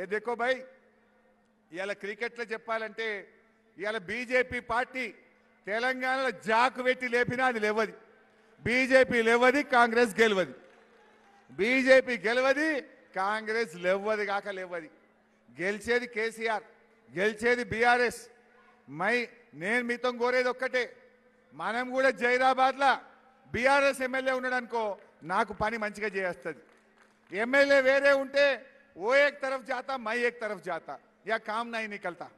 ఏ దేకో భాయ్ ఇవాళ క్రికెట్లో చెప్పాలంటే ఇవాళ బీజేపీ పార్టీ తెలంగాణలో జాకు పెట్టి లేపినా అది లేవది బీజేపీ లేవది కాంగ్రెస్ గెలవది బీజేపీ గెలవది కాంగ్రెస్ లేవది కాక లేవది గెలిచేది కేసీఆర్ గెలిచేది బీఆర్ఎస్ మై నేను మీతో కోరేది ఒక్కటే మనం కూడా జైదాబాద్లా బీఆర్ఎస్ ఎమ్మెల్యే ఉన్నాడనుకో నాకు పని మంచిగా చేస్తుంది ఎమ్మెల్యే వేరే ఉంటే वो एक तरफ जाता मैं एक तरफ जाता या काम नहीं निकलता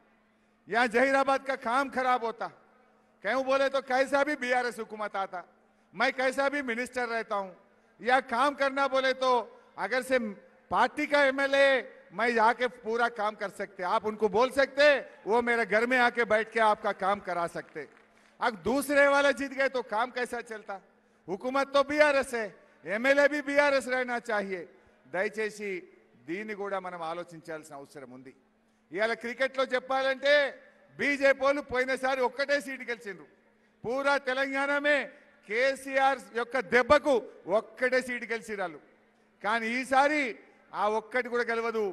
या जहीराबाद का काम खराब होता क्यों बोले तो कैसा भी बीआरएस हुकूमत आता मैं कैसा भी मिनिस्टर रहता हूं या काम करना बोले तो अगर से पार्टी का एमएलए मैं जाके पूरा काम कर सकते आप उनको बोल सकते वो मेरे घर में आके बैठ के आपका काम करा सकते अब दूसरे वाले जीत गए तो काम कैसा चलता हुकूमत तो बीआरएस है एमएलए भी बीआरएस रहना चाहिए दयचे దీన్ని కూడా మనం ఆలోచించాల్సిన అవసరం ఉంది ఇవాళ క్రికెట్లో చెప్పాలంటే బీజేపీ వాళ్ళు పోయినసారి ఒక్కటే సీటు గెలిచిండ్రు పూరా తెలంగాణమే కేసీఆర్ యొక్క దెబ్బకు ఒక్కటే సీటు గెలిచిరాళ్ళు కానీ ఈసారి ఆ ఒక్కటి కూడా గెలవదు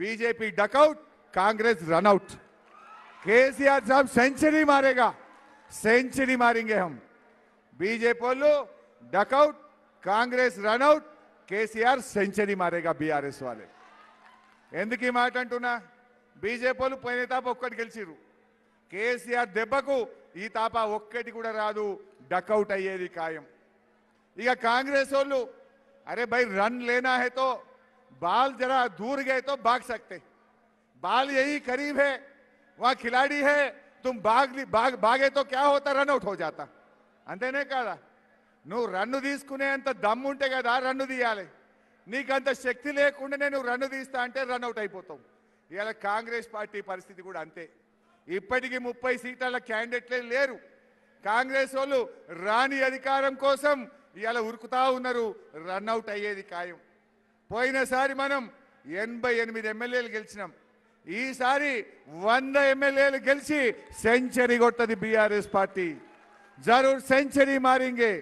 BJP duck out Congress run out KCR సాబ్ సెంచరీ మారేగా సెంచరీ మారింగే బీజేపీ వాళ్ళు duck out Congress run out KCR century మారేగా బీఆర్ఎస్ వాళ్ళే ఎందుకు ఈ మాట అంటున్నా బీజేపీ వాళ్ళు పోయిన తాప ఒక్కటి గెలిచిరు కేసీఆర్ దెబ్బకు ఈ తాప ఒక్కటి కూడా రాదు డకౌట్ అయ్యేది ఖాయం ఇక కాంగ్రెస్ వాళ్ళు అరే భయ్ రన్ లేనా హే తో బాల్ జరా దూర్ గే తో బాగ్ సక్తే బాల్ యహీ కరీబ్ హే వా ఖిలాడి హే తుమ్ బాగ్ బాగ్ బాగే తో క్యా హోతా రన్ అవుట్ హో జాతా అంతేనే కాదా నువ్వు రన్ను తీసుకునేంత ఉంటే కదా రన్ను తీయాలి నీకంత శక్తి లేకుండానే నువ్వు రన్ను తీస్తా అంటే రన్అట్ అయిపోతావు ఇవాళ కాంగ్రెస్ పార్టీ పరిస్థితి కూడా అంతే ఇప్పటికీ ముప్పై సీట్ల క్యాండిడేట్లే లేరు కాంగ్రెస్ వాళ్ళు రాని అధికారం కోసం ఇవాళ ఉరుకుతా ఉన్నారు రన్అట్ అయ్యేది ఖాయం పోయినసారి మనం ఎనభై ఎనిమిది ఎమ్మెల్యేలు గెలిచినాం ఈసారి వంద ఎమ్మెల్యేలు గెలిచి సెంచరీ కొట్టది బీఆర్ఎస్ పార్టీ జరూర్ సెంచరీ మారింగే